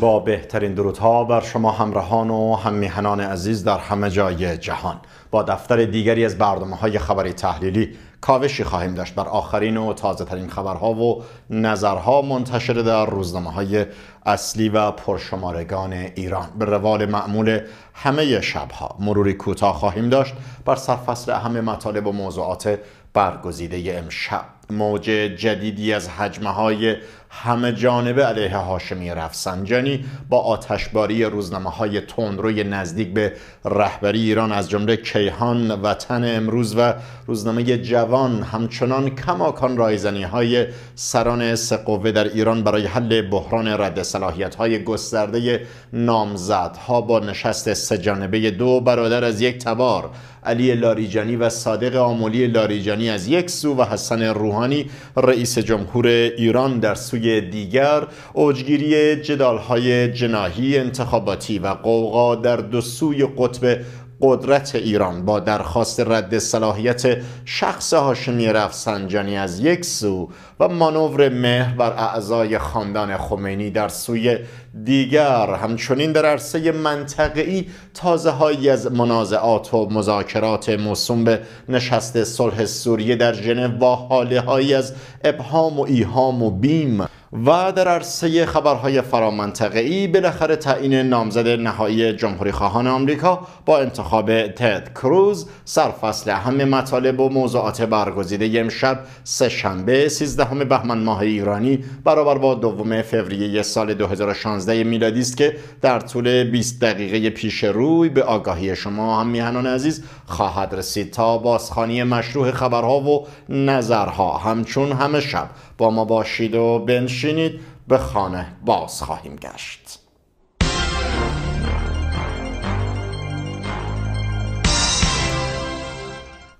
با بهترین درودها بر شما همراهان و هممیهنان عزیز در همه جای جهان با دفتر دیگری از بردمه های خبری تحلیلی کاوشی خواهیم داشت بر آخرین و تازه ترین خبرها و نظرها منتشر در روزنامه های اصلی و پرشمارگان ایران به روال معمول همه شبها مروری کوتاه خواهیم داشت بر سرفصل اهم مطالب و موضوعات برگزیده امشب موج جدیدی از حجمه های همه جانبه علیه هاشمی رفسنجانی با آتشباری روزنامه های تندروی نزدیک به رهبری ایران از جمله کیهان وطن امروز و روزنامه جوان همچنان کماکان رایزنی های سران سقوه در ایران برای حل بحران رد صلاحیت های گسترده نامزدها با نشست سه جانبه دو برادر از یک تبار علی لاریجانی و صادق آملی لاریجانی از یک سو و حسن روحانی رئیس جمهور ایران در سوی سوی دیگر اوجگیری جدالهای جناهی انتخاباتی و قوقا در دو سوی قطب قدرت ایران با درخواست رد صلاحیت شخص هاشمی رفسنجانی از یک سو و مانور مهر بر اعضای خاندان خمینی در سوی دیگر همچنین در عرصه منطقه‌ای تازه هایی از منازعات و مذاکرات موسوم به نشست صلح سوریه در ژنو و حاله هایی از ابهام و ایهام و بیم و در عرصه خبرهای فرامنطقه‌ای بالاخره تعیین نامزد نهایی جمهوری خواهان آمریکا با انتخاب تد کروز سرفصل همه مطالب و موضوعات برگزیده امشب شنبه 13 بهمن ماه ایرانی برابر با دوم فوریه سال 2016 میلادی است که در طول 20 دقیقه پیش روی به آگاهی شما هم میهنان عزیز خواهد رسید تا بازخانی مشروع خبرها و نظرها همچون همه شب با ما باشید و بنش بنشینید به خانه باز خواهیم گشت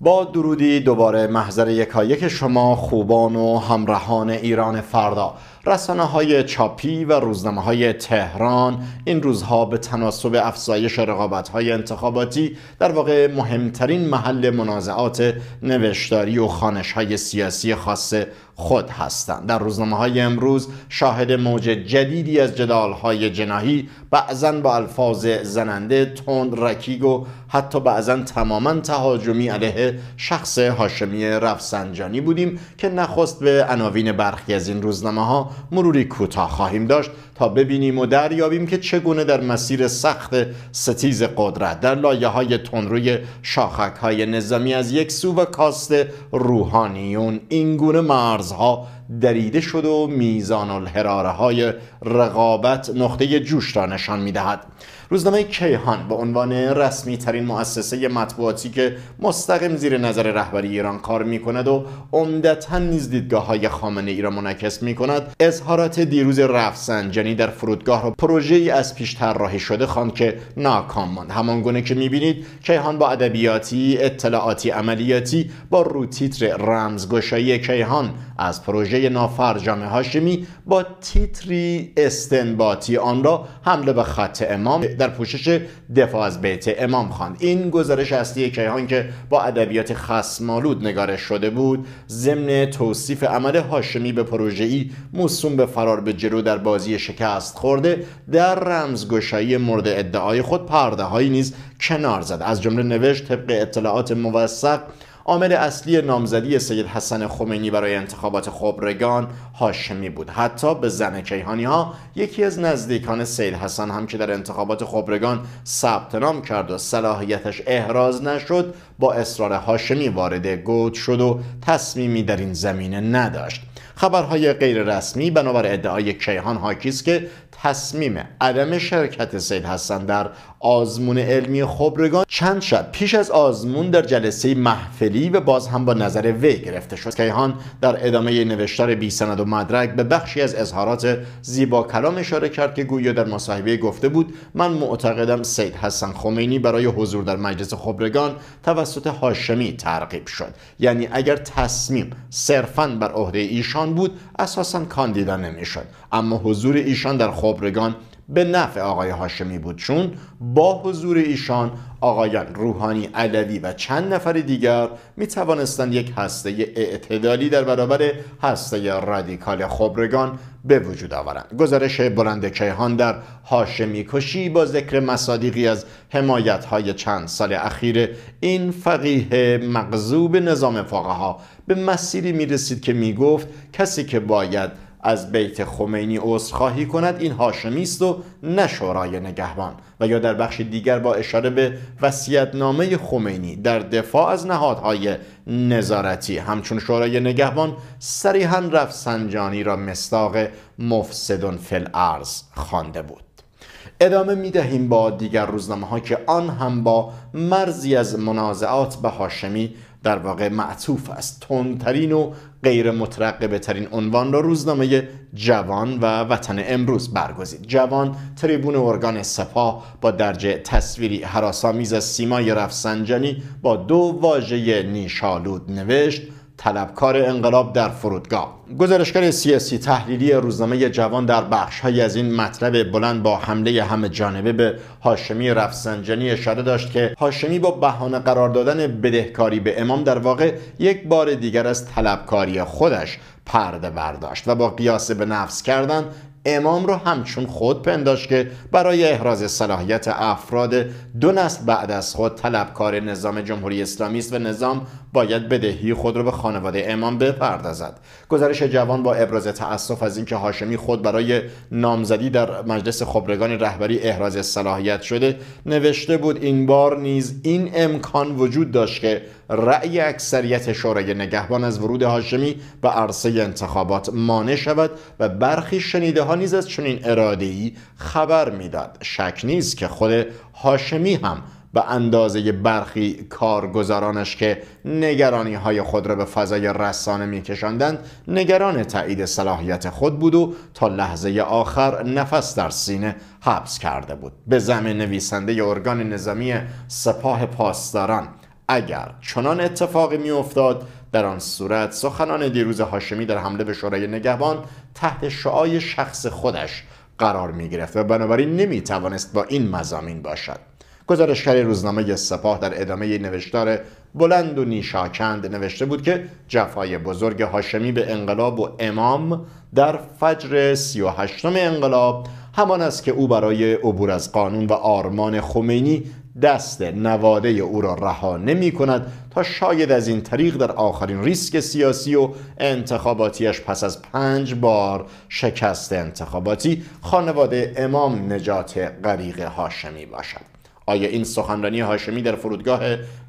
با درودی دوباره محضر یکایک شما خوبان و همراهان ایران فردا رسانه های چاپی و روزنامه های تهران این روزها به تناسب افزایش رقابت های انتخاباتی در واقع مهمترین محل منازعات نوشتاری و خانش های سیاسی خاصه خود هستند در روزنامه های امروز شاهد موج جدیدی از جدال های جناهی بعضا با الفاظ زننده تند رکیگ و حتی بعضا تماما تهاجمی علیه شخص هاشمی رفسنجانی بودیم که نخست به عناوین برخی از این روزنامه ها مروری کوتاه خواهیم داشت تا ببینیم و دریابیم که چگونه در مسیر سخت ستیز قدرت در لایه های تنروی شاخک های نظامی از یک سو و کاست روحانیون اینگونه مرزها دریده شد و میزان الحراره های رقابت نقطه جوش را نشان میدهد روزنامه کیهان به عنوان رسمی ترین مؤسسه مطبوعاتی که مستقیم زیر نظر رهبری ایران کار می کند و عمدتا نیز دیدگاه های خامنه ای را منعکس می کند اظهارات دیروز رفسنجانی در فرودگاه را پروژه ای از پیش طراحی شده خواند که ناکام ماند همان گونه که می بینید کیهان با ادبیاتی اطلاعاتی عملیاتی با روتیتر رمزگشایی کیهان از پروژه نافرجام هاشمی با تیتری استنباطی آن را حمله به خط امام در پوشش دفاع از بیت امام خواند این گزارش اصلی کیهان که با ادبیات خصمالود نگارش شده بود ضمن توصیف عمل هاشمی به پروژه ای موسوم به فرار به جلو در بازی شکست خورده در رمزگشایی مورد ادعای خود پرده هایی نیز کنار زد از جمله نوشت طبق اطلاعات موثق عامل اصلی نامزدی سید حسن خمینی برای انتخابات خبرگان هاشمی بود حتی به زن کیهانی ها یکی از نزدیکان سید حسن هم که در انتخابات خبرگان ثبت نام کرد و صلاحیتش احراز نشد با اصرار هاشمی وارد گود شد و تصمیمی در این زمینه نداشت خبرهای غیر رسمی بنابر ادعای کیهان هاکیز که تصمیم عدم شرکت سید حسن در آزمون علمی خبرگان چند شب پیش از آزمون در جلسه محفلی و باز هم با نظر وی گرفته شد کیهان در ادامه نوشتار بی سند و مدرک به بخشی از اظهارات زیبا کلام اشاره کرد که گویا در مصاحبه گفته بود من معتقدم سید حسن خمینی برای حضور در مجلس خبرگان توسط هاشمی ترغیب شد یعنی اگر تصمیم صرفا بر عهده ایشان بود اساسا کاندیدا نمیشد اما حضور ایشان در خبرگان به نفع آقای هاشمی بود چون با حضور ایشان آقایان روحانی علوی و چند نفر دیگر می توانستند یک هسته اعتدالی در برابر هسته رادیکال خبرگان به وجود آورند گزارش بلند کیهان در هاشمی کشی با ذکر مصادیقی از حمایت های چند سال اخیر این فقیه مغزوب نظام فقها به مسیری می رسید که می گفت کسی که باید از بیت خمینی عذرخواهی کند این هاشمی است و نه شورای نگهبان و یا در بخش دیگر با اشاره به وصیت‌نامه خمینی در دفاع از نهادهای نظارتی همچون شورای نگهبان صریحا سنجانی را مستاق مفسدون فل ارز خوانده بود ادامه می دهیم با دیگر روزنامه ها که آن هم با مرزی از منازعات به هاشمی در واقع معطوف است تندترین و غیر مترقه ترین عنوان را روزنامه جوان و وطن امروز برگزید جوان تریبون ارگان سپاه با درجه تصویری حراسامیز سیمای رفسنجانی با دو واژه نیشالود نوشت طلبکار انقلاب در فرودگاه گزارشگر سیاسی تحلیلی روزنامه جوان در بخش از این مطلب بلند با حمله همه جانبه به هاشمی رفسنجانی اشاره داشت که هاشمی با بهانه قرار دادن بدهکاری به امام در واقع یک بار دیگر از طلبکاری خودش پرده برداشت و با قیاس به نفس کردن امام رو همچون خود پنداش که برای احراز صلاحیت افراد دو نسل بعد از خود طلبکار نظام جمهوری اسلامی است و نظام باید بدهی خود را به خانواده امام بپردازد گزارش جوان با ابراز تأسف از اینکه هاشمی خود برای نامزدی در مجلس خبرگان رهبری احراز صلاحیت شده نوشته بود این بار نیز این امکان وجود داشت که رأی اکثریت شورای نگهبان از ورود هاشمی به عرصه انتخابات مانع شود و برخی شنیده ها نیز از چنین اراده ای خبر میداد شک نیست که خود هاشمی هم به اندازه برخی کارگزارانش که نگرانی های خود را به فضای رسانه میکشاندند نگران تایید صلاحیت خود بود و تا لحظه آخر نفس در سینه حبس کرده بود به زمین نویسنده ارگان نظامی سپاه پاسداران اگر چنان اتفاقی میافتاد در آن صورت سخنان دیروز هاشمی در حمله به شورای نگهبان تحت شعای شخص خودش قرار می گرفت و بنابراین نمی توانست با این مزامین باشد گزارشگر روزنامه سپاه در ادامه نوشتار بلند و نیشاکند نوشته بود که جفای بزرگ هاشمی به انقلاب و امام در فجر سی و انقلاب همان است که او برای عبور از قانون و آرمان خمینی دست نواده او را رها نمی کند تا شاید از این طریق در آخرین ریسک سیاسی و انتخاباتیش پس از پنج بار شکست انتخاباتی خانواده امام نجات غریق هاشمی باشد آیا این سخنرانی هاشمی در فرودگاه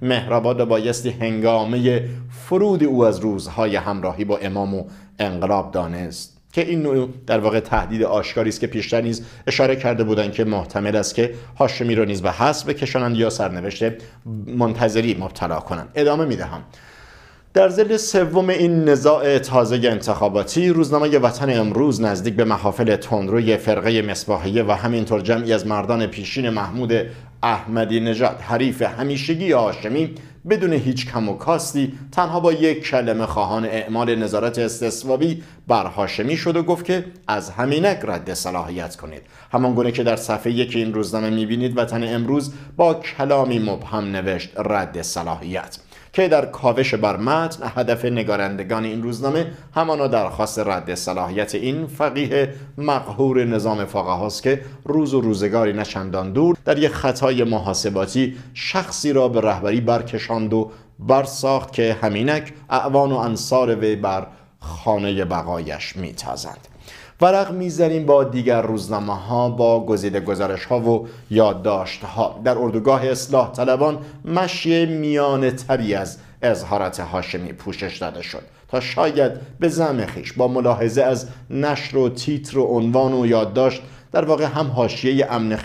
مهرآباد بایستی هنگامه فرود او از روزهای همراهی با امام و انقلاب دانست که این نوع در واقع تهدید آشکاری است که پیشتر نیز اشاره کرده بودند که محتمل است که هاشمی را نیز به حس بکشانند یا سرنوشت منتظری مبتلا کنند ادامه میدهم در زل سوم این نزاع تازه انتخاباتی روزنامه وطن امروز نزدیک به محافل تندروی فرقه مصباحیه و همینطور جمعی از مردان پیشین محمود احمدی نژاد حریف همیشگی هاشمی بدون هیچ کم و کاستی تنها با یک کلمه خواهان اعمال نظارت استثوابی بر هاشمی شد و گفت که از همینک رد صلاحیت کنید همان گونه که در صفحه یک این روزنامه میبینید وطن امروز با کلامی مبهم نوشت رد صلاحیت که در کاوش بر متن هدف نگارندگان این روزنامه همانا درخواست رد صلاحیت این فقیه مقهور نظام فقه هاست که روز و روزگاری نه دور در یک خطای محاسباتی شخصی را به رهبری برکشاند و برساخت که همینک اعوان و انصار وی بر خانه بقایش میتازند برق میزنیم با دیگر روزنامه ها با گزیده گزارش ها و یادداشت ها در اردوگاه اصلاح طلبان مشی میان تری از اظهارات هاشمی پوشش داده شد تا شاید به زم خیش با ملاحظه از نشر و تیتر و عنوان و یادداشت در واقع هم حاشیه امن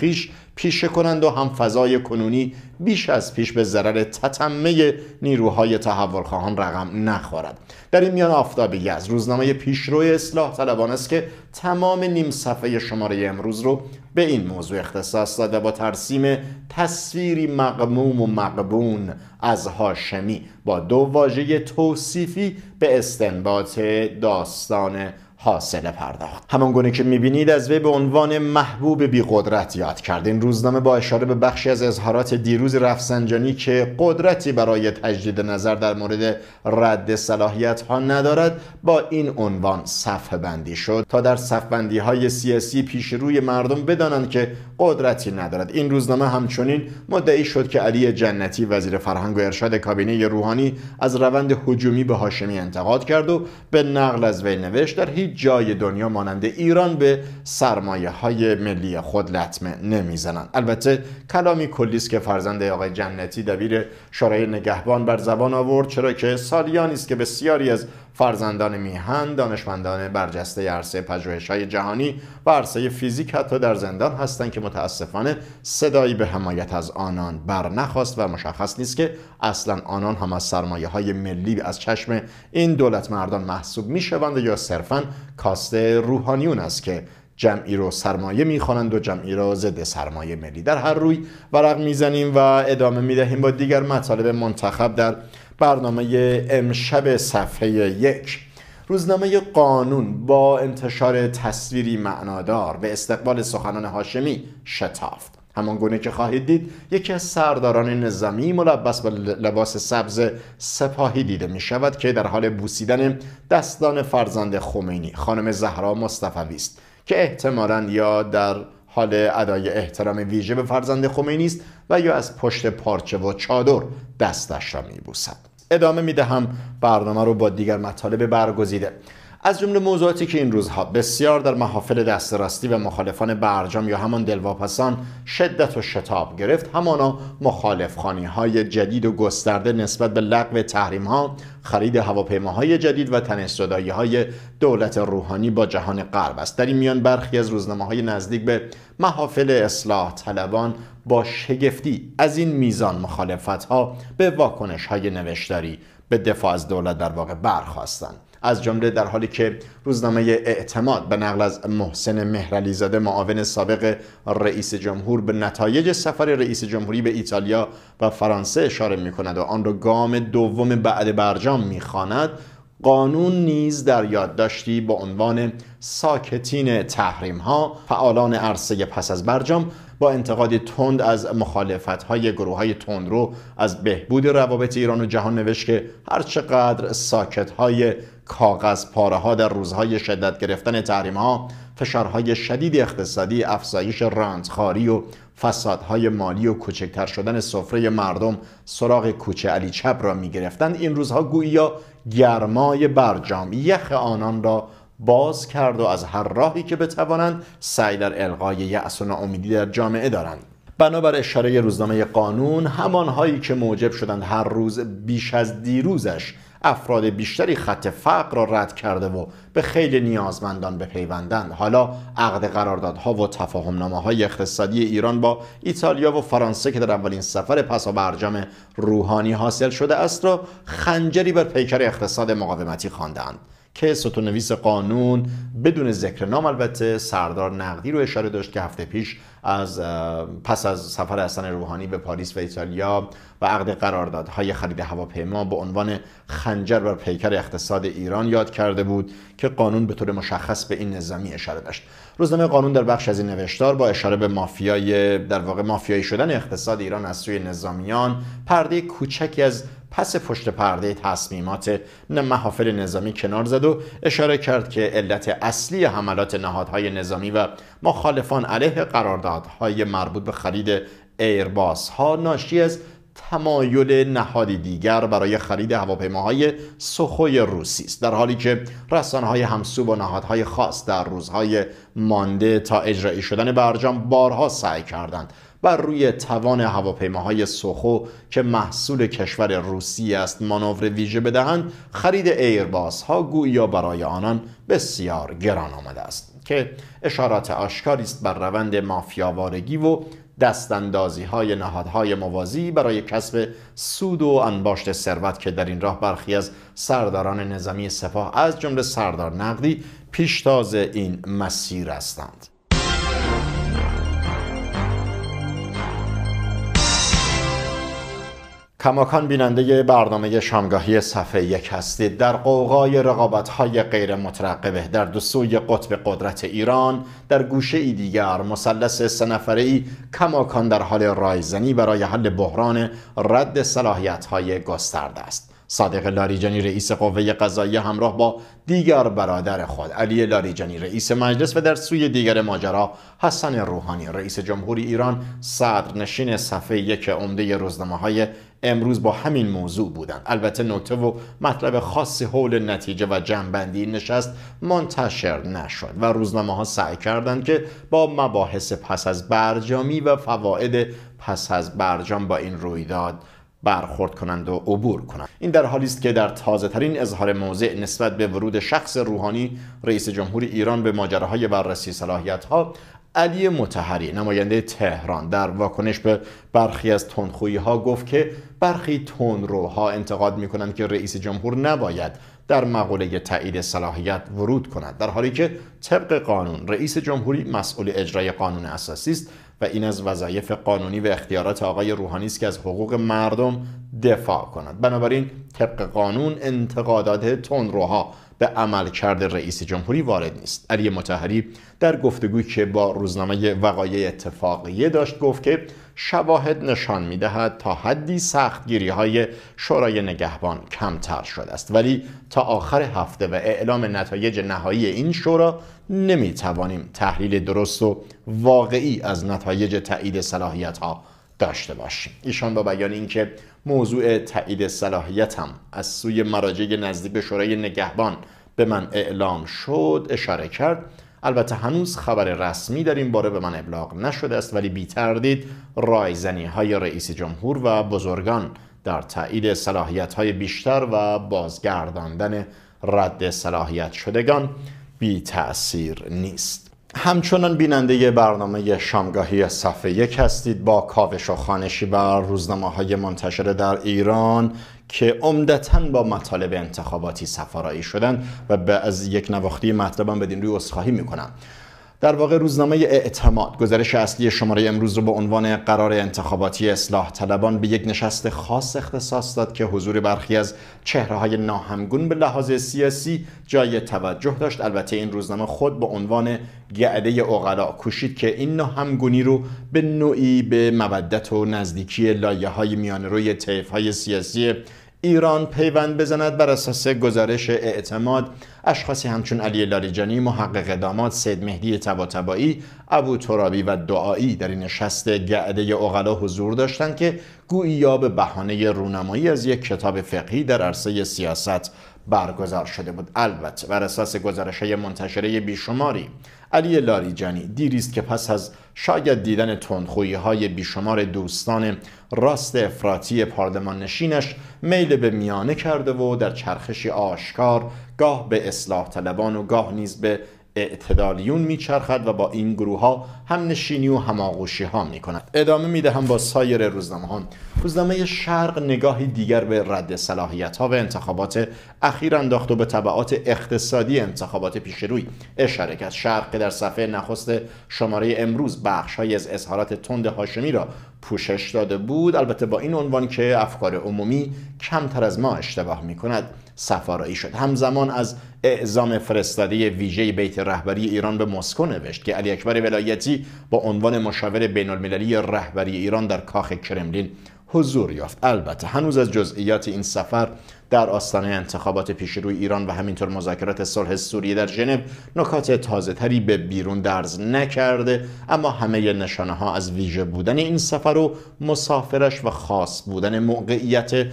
پیشه کنند و هم فضای کنونی بیش از پیش به ضرر تتمه نیروهای تحولخواهان رقم نخورد در این میان آفتابی از روزنامه پیشرو اصلاح طلبان است که تمام نیم صفحه شماره امروز رو به این موضوع اختصاص داده با ترسیم تصویری مقموم و مقبون از هاشمی با دو واژه توصیفی به استنباط داستان حاصل پرداخت همان گونه که میبینید از وی به عنوان محبوب بی قدرت یاد کرد این روزنامه با اشاره به بخشی از اظهارات دیروز رفسنجانی که قدرتی برای تجدید نظر در مورد رد صلاحیت ها ندارد با این عنوان صفحه بندی شد تا در صفحه بندی های سیاسی پیش روی مردم بدانند که قدرتی ندارد این روزنامه همچنین مدعی شد که علی جنتی وزیر فرهنگ و ارشاد کابینه روحانی از روند هجومی به هاشمی انتقاد کرد و به نقل از وی نوشت در جای دنیا مانند ایران به سرمایه های ملی خود لطمه نمیزنند البته کلامی کلی است که فرزند آقای جنتی دبیر شورای نگهبان بر زبان آورد چرا که سالیانی است که بسیاری از فرزندان میهن دانشمندان برجسته عرصه های جهانی و عرصه فیزیک حتی در زندان هستند که متاسفانه صدایی به حمایت از آنان برنخواست و مشخص نیست که اصلا آنان هم از سرمایه های ملی از چشم این دولت مردان محسوب میشوند یا صرفا کاسته روحانیون است که جمعی رو سرمایه میخوانند و جمعی را ضد سرمایه ملی در هر روی ورق میزنیم و ادامه میدهیم با دیگر مطالب منتخب در برنامه امشب صفحه یک روزنامه قانون با انتشار تصویری معنادار به استقبال سخنان هاشمی شتافت همان گونه که خواهید دید یکی از سرداران نظامی ملبس با لباس سبز سپاهی دیده می شود که در حال بوسیدن دستان فرزند خمینی خانم زهرا مصطفی است که احتمالا یا در حال ادای احترام ویژه به فرزند خمینی است و یا از پشت پارچه و چادر دستش را میبوسد ادامه میدهم برنامه رو با دیگر مطالب برگزیده از جمله موضوعاتی که این روزها بسیار در محافل دستراستی و مخالفان برجام یا همان دلواپسان شدت و شتاب گرفت همانا مخالفخانی های جدید و گسترده نسبت به لغو تحریم ها خرید هواپیماهای جدید و تنستدائی های دولت روحانی با جهان غرب است در این میان برخی از روزنامه های نزدیک به محافل اصلاح طلبان با شگفتی از این میزان مخالفت ها به واکنش های نوشتاری به دفاع از دولت در واقع برخواستند از جمله در حالی که روزنامه اعتماد به نقل از محسن مهرعلی زاده معاون سابق رئیس جمهور به نتایج سفر رئیس جمهوری به ایتالیا و فرانسه اشاره می کند و آن را گام دوم بعد برجام می خاند قانون نیز در یادداشتی با عنوان ساکتین تحریم ها فعالان عرصه پس از برجام با انتقاد تند از مخالفت های گروه های تند رو از بهبود روابط ایران و جهان نوشت که هرچقدر ساکت های کاغذ پاره ها در روزهای شدت گرفتن تحریم ها فشارهای شدید اقتصادی افزایش خاری و فسادهای مالی و کوچکتر شدن سفره مردم سراغ کوچه علی چپ را می گرفتند این روزها گویا گرمای برجام یخ آنان را باز کرد و از هر راهی که بتوانند سعی در القای یأس و امیدی در جامعه دارند بنابر اشاره روزنامه قانون همانهایی که موجب شدند هر روز بیش از دیروزش افراد بیشتری خط فقر را رد کرده و به خیلی نیازمندان بپیوندند حالا عقد قراردادها و نامه های اقتصادی ایران با ایتالیا و فرانسه که در اولین سفر پس و برجام روحانی حاصل شده است را خنجری بر پیکر اقتصاد مقاومتی خواندند که ستونویس قانون بدون ذکر نام البته سردار نقدی رو اشاره داشت که هفته پیش از پس از سفر حسن روحانی به پاریس و ایتالیا و عقد قراردادهای خرید هواپیما به عنوان خنجر بر پیکر اقتصاد ایران یاد کرده بود که قانون به طور مشخص به این نظامی اشاره داشت روزنامه قانون در بخش از این نوشتار با اشاره به مافیای در واقع مافیایی شدن اقتصاد ایران از سوی نظامیان پرده کوچکی از پس پشت پرده تصمیمات محافل نظامی کنار زد و اشاره کرد که علت اصلی حملات نهادهای نظامی و مخالفان علیه قراردادهای مربوط به خرید ایرباس ها ناشی از تمایل نهادی دیگر برای خرید هواپیماهای سخوی روسی است در حالی که رسانه های همسو با نهادهای خاص در روزهای مانده تا اجرایی شدن برجام بارها سعی کردند بر روی توان هواپیماهای سوخو که محصول کشور روسیه است مانور ویژه بدهند خرید ایرباس ها گویا برای آنان بسیار گران آمده است که اشارات آشکاری است بر روند مافیاوارگی و دستاندازی های نهادهای موازی برای کسب سود و انباشت ثروت که در این راه برخی از سرداران نظامی سپاه از جمله سردار نقدی پیشتاز این مسیر هستند کماکان بیننده برنامه شامگاهی صفحه یک هستید در قوقای رقابت های غیر مترقبه در دو سوی قطب قدرت ایران در گوشه ای دیگر مثلث سه ای کماکان در حال رایزنی برای حل بحران رد صلاحیت های گسترده است صادق لاریجانی رئیس قوه قضایی همراه با دیگر برادر خود علی لاریجانی رئیس مجلس و در سوی دیگر ماجرا حسن روحانی رئیس جمهوری ایران صدرنشین صفحه یک عمده روزنامه های امروز با همین موضوع بودند. البته نکته و مطلب خاصی حول نتیجه و جنبندی نشست منتشر نشد و روزنامه ها سعی کردند که با مباحث پس از برجامی و فواید پس از برجام با این رویداد برخورد کنند و عبور کنند این در حالی است که در تازه ترین اظهار موضع نسبت به ورود شخص روحانی رئیس جمهور ایران به ماجراهای بررسی صلاحیت ها علی متحری نماینده تهران در واکنش به برخی از تندخویی ها گفت که برخی تندروها انتقاد می کنند که رئیس جمهور نباید در مقوله تایید صلاحیت ورود کند در حالی که طبق قانون رئیس جمهوری مسئول اجرای قانون اساسی است و این از وظایف قانونی و اختیارات آقای روحانی است که از حقوق مردم دفاع کند بنابراین طبق قانون انتقادات تندروها به عملکرد رئیس جمهوری وارد نیست علی متحری در گفتگوی که با روزنامه وقایع اتفاقیه داشت گفت که شواهد نشان میدهد تا حدی گیری های شورای نگهبان کمتر شده است ولی تا آخر هفته و اعلام نتایج نهایی این شورا نمی توانیم تحلیل درست و واقعی از نتایج تایید صلاحیت ها داشته باشیم ایشان با بیان اینکه موضوع تایید صلاحیتم از سوی مراجع نزدیک به شورای نگهبان به من اعلام شد اشاره کرد البته هنوز خبر رسمی در این باره به من ابلاغ نشده است ولی بی تردید رایزنی های رئیس جمهور و بزرگان در تایید صلاحیت های بیشتر و بازگرداندن رد صلاحیت شدگان بی تأثیر نیست همچنان بیننده برنامه شامگاهی صفحه یک هستید با کاوش و خانشی بر روزنامه های منتشره در ایران که عمدتا با مطالب انتخاباتی سفارایی شدن و به از یک نواختی مطلبم بدین روی اصخاهی میکنم در واقع روزنامه اعتماد گزارش اصلی شماره امروز رو به عنوان قرار انتخاباتی اصلاح طلبان به یک نشست خاص اختصاص داد که حضور برخی از چهره های ناهمگون به لحاظ سیاسی جای توجه داشت البته این روزنامه خود به عنوان گعده اقلا کوشید که این ناهمگونی رو به نوعی به مودت و نزدیکی لایه های میان روی طیف های سیاسی ایران پیوند بزند بر اساس گزارش اعتماد اشخاصی همچون علی لاریجانی محقق داماد سید مهدی تباتبایی ابو ترابی و دعایی در این نشست گعده اغلا حضور داشتند که یا به بهانه رونمایی از یک کتاب فقهی در عرصه سیاست برگزار شده بود البته بر اساس گزارش منتشره بیشماری علی لاریجانی دیریست که پس از شاید دیدن تندخویی های بیشمار دوستان راست افراطی پارلمان نشینش میل به میانه کرده و در چرخشی آشکار گاه به اصلاح طلبان و گاه نیز به اعتدالیون میچرخد و با این گروه ها هم نشینی و هم آغوشی ها می ادامه ادامه هم با سایر روزنامه ها روزنامه شرق نگاهی دیگر به رد صلاحیت ها و انتخابات اخیر انداخت و به طبعات اقتصادی انتخابات پیش روی اشاره کرد شرق در صفحه نخست شماره امروز بخش های از اظهارات تند هاشمی را پوشش داده بود البته با این عنوان که افکار عمومی کمتر از ما اشتباه می سفارایی شد همزمان از اعزام فرستاده ویژه بیت رهبری ایران به مسکو نوشت که علی اکبر ولایتی با عنوان مشاور بین المللی رهبری ایران در کاخ کرملین حضور یافت البته هنوز از جزئیات این سفر در آستانه انتخابات پیش روی ایران و همینطور مذاکرات صلح سوریه در ژنو نکات تازه تری به بیرون درز نکرده اما همه نشانه ها از ویژه بودن این سفر و مسافرش و خاص بودن موقعیت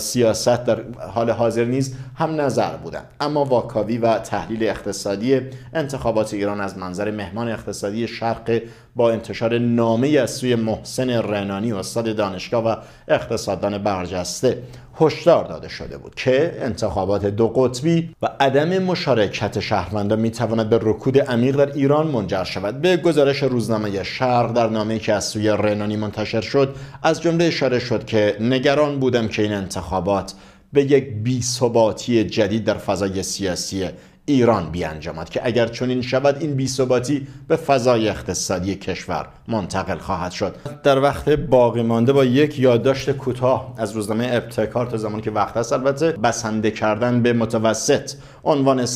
سیاست در حال حاضر نیز هم نظر بودند اما واکاوی و تحلیل اقتصادی انتخابات ایران از منظر مهمان اقتصادی شرق با انتشار نامه از سوی محسن رنانی استاد دانشگاه و اقتصاددان برجسته هشدار داده شده بود که انتخابات دو قطبی و عدم مشارکت شهروندان تواند به رکود عمیق در ایران منجر شود به گزارش روزنامه شرق در نامه که از سوی رنانی منتشر شد از جمله اشاره شد که نگران بودم که این انتخابات به یک بیثباتی جدید در فضای سیاسی ایران بیانجامد که اگر چنین شود این بیثباتی به فضای اقتصادی کشور منتقل خواهد شد در وقت باقی مانده با یک یادداشت کوتاه از روزنامه ابتکار تا زمانی که وقت است البته بسنده کردن به متوسط عنوان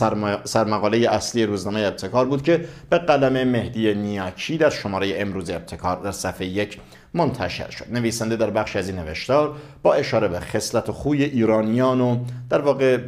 سرمقاله اصلی روزنامه ابتکار بود که به قلم مهدی نیاکی در شماره امروز ابتکار در صفحه یک منتشر شد نویسنده در بخش از این نوشتار با اشاره به خصلت و خوی ایرانیان و در واقع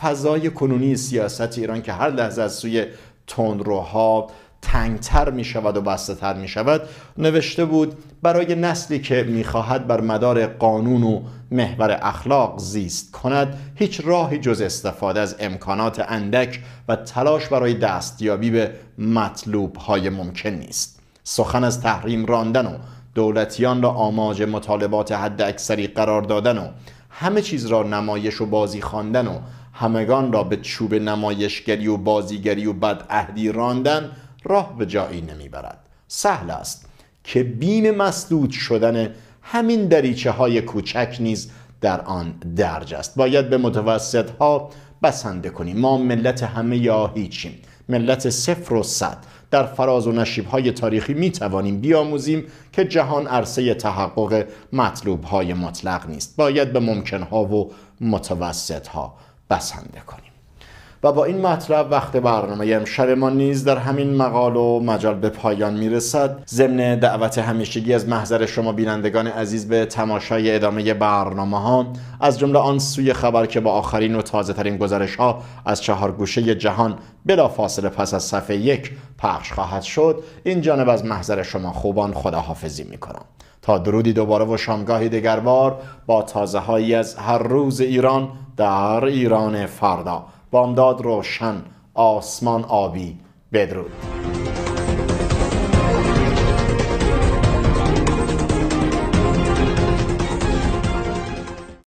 فضای کنونی سیاست ایران که هر لحظه از سوی تندروها تنگتر می شود و بسته تر می شود نوشته بود برای نسلی که خواهد بر مدار قانون و محور اخلاق زیست کند هیچ راهی جز استفاده از امکانات اندک و تلاش برای دستیابی به مطلوب های ممکن نیست سخن از تحریم راندن و دولتیان را آماج مطالبات حد اکثری قرار دادن و همه چیز را نمایش و بازی خواندن و همگان را به چوب نمایشگری و بازیگری و بدعهدی راندن راه به جایی نمیبرد سهل است که بیم مسدود شدن همین دریچه های کوچک نیز در آن درج است باید به متوسط ها بسنده کنیم ما ملت همه یا هیچیم ملت صفر و صد در فراز و نشیب های تاریخی می توانیم بیاموزیم که جهان عرصه تحقق مطلوب های مطلق نیست باید به ممکن ها و متوسط ها بسنده کنیم و با این مطلب وقت برنامه امشب ما نیز در همین مقال و مجال به پایان میرسد ضمن دعوت همیشگی از محضر شما بینندگان عزیز به تماشای ادامه برنامه ها از جمله آن سوی خبر که با آخرین و تازه ترین گزارش ها از چهار گوشه جهان بلا فاصله پس از صفحه یک پخش خواهد شد این جانب از محضر شما خوبان خداحافظی میکنم تا درودی دوباره و شامگاهی دگربار با تازه هایی از هر روز ایران در ایران فردا بامداد روشن آسمان آبی بدرود